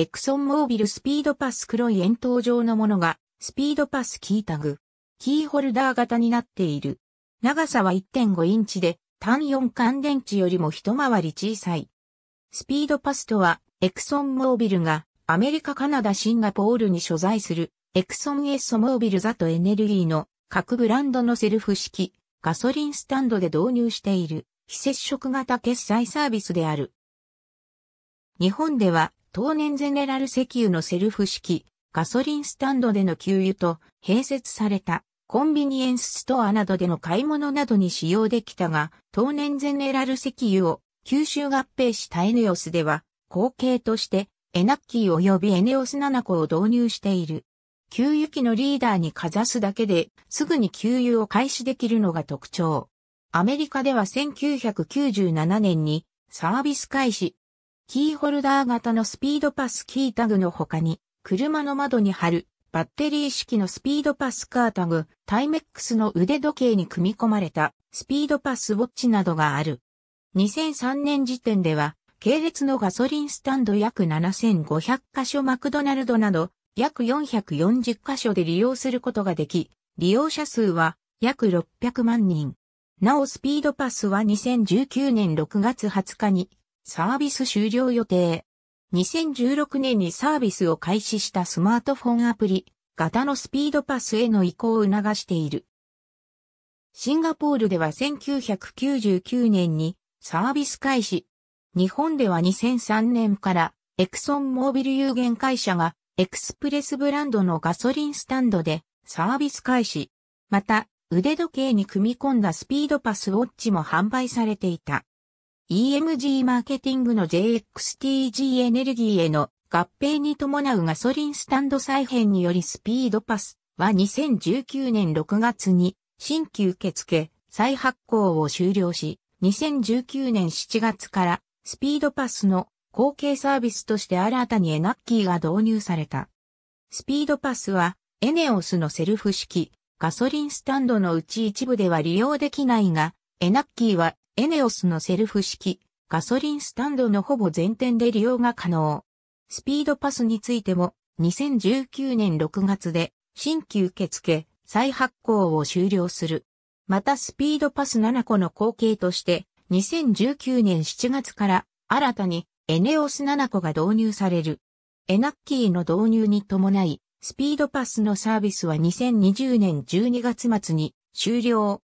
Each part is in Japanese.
エクソンモービルスピードパス黒い円筒状のものが、スピードパスキータグ、キーホルダー型になっている。長さは1.5インチで、単4乾電池よりも一回り小さい。スピードパスとは、エクソンモービルが、アメリカ、カナダ、シンガポールに所在する、エクソンエッソモービルザとエネルギーの各ブランドのセルフ式、ガソリンスタンドで導入している、非接触型決済サービスである。日本では、当年ゼネラル石油のセルフ式、ガソリンスタンドでの給油と併設されたコンビニエンスストアなどでの買い物などに使用できたが、当年ゼネラル石油を吸収合併したエネオスでは、後継としてエナッキー及びエネオス7個を導入している。給油機のリーダーにかざすだけですぐに給油を開始できるのが特徴。アメリカでは1997年にサービス開始、キーホルダー型のスピードパスキータグの他に、車の窓に貼る、バッテリー式のスピードパスカータグ、タイメックスの腕時計に組み込まれた、スピードパスウォッチなどがある。2003年時点では、系列のガソリンスタンド約7500カ所マクドナルドなど、約440カ所で利用することができ、利用者数は約600万人。なおスピードパスは2019年6月20日にサービス終了予定。2016年にサービスを開始したスマートフォンアプリ、型のスピードパスへの移行を促している。シンガポールでは1999年にサービス開始。日本では2003年からエクソンモービル有限会社がエクスプレスブランドのガソリンスタンドでサービス開始。また腕時計に組み込んだスピードパスウォッチも販売されていた。EMG マーケティングの JXTG エネルギーへの合併に伴うガソリンスタンド再編によりスピードパスは2019年6月に新規受付再発行を終了し、2019年7月からスピードパスの後継サービスとして新たにエナッキーが導入された。スピードパスはエネオスのセルフ式ガソリンスタンドのうち一部では利用できないが、エナッキーはエネオスのセルフ式ガソリンスタンドのほぼ全店で利用が可能。スピードパスについても2019年6月で新規受付再発行を終了する。またスピードパス7個の後継として2019年7月から新たにエネオス7個が導入される。エナッキーの導入に伴い、スピードパスのサービスは2020年12月末に終了。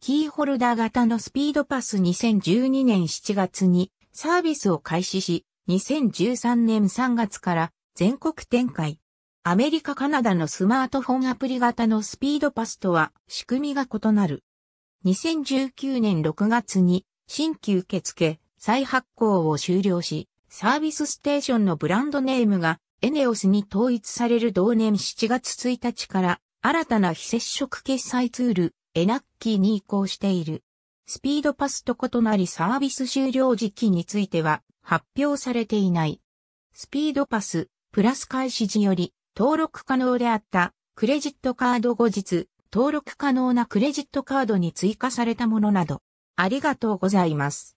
キーホルダー型のスピードパス2012年7月にサービスを開始し、2013年3月から全国展開。アメリカ・カナダのスマートフォンアプリ型のスピードパスとは仕組みが異なる。2019年6月に新規受付、再発行を終了し、サービスステーションのブランドネームがエネオスに統一される同年7月1日から新たな非接触決済ツールエナッキーに移行している。スピードパスと異なりサービス終了時期については発表されていない。スピードパス、プラス開始時より登録可能であったクレジットカード後日、登録可能なクレジットカードに追加されたものなど、ありがとうございます。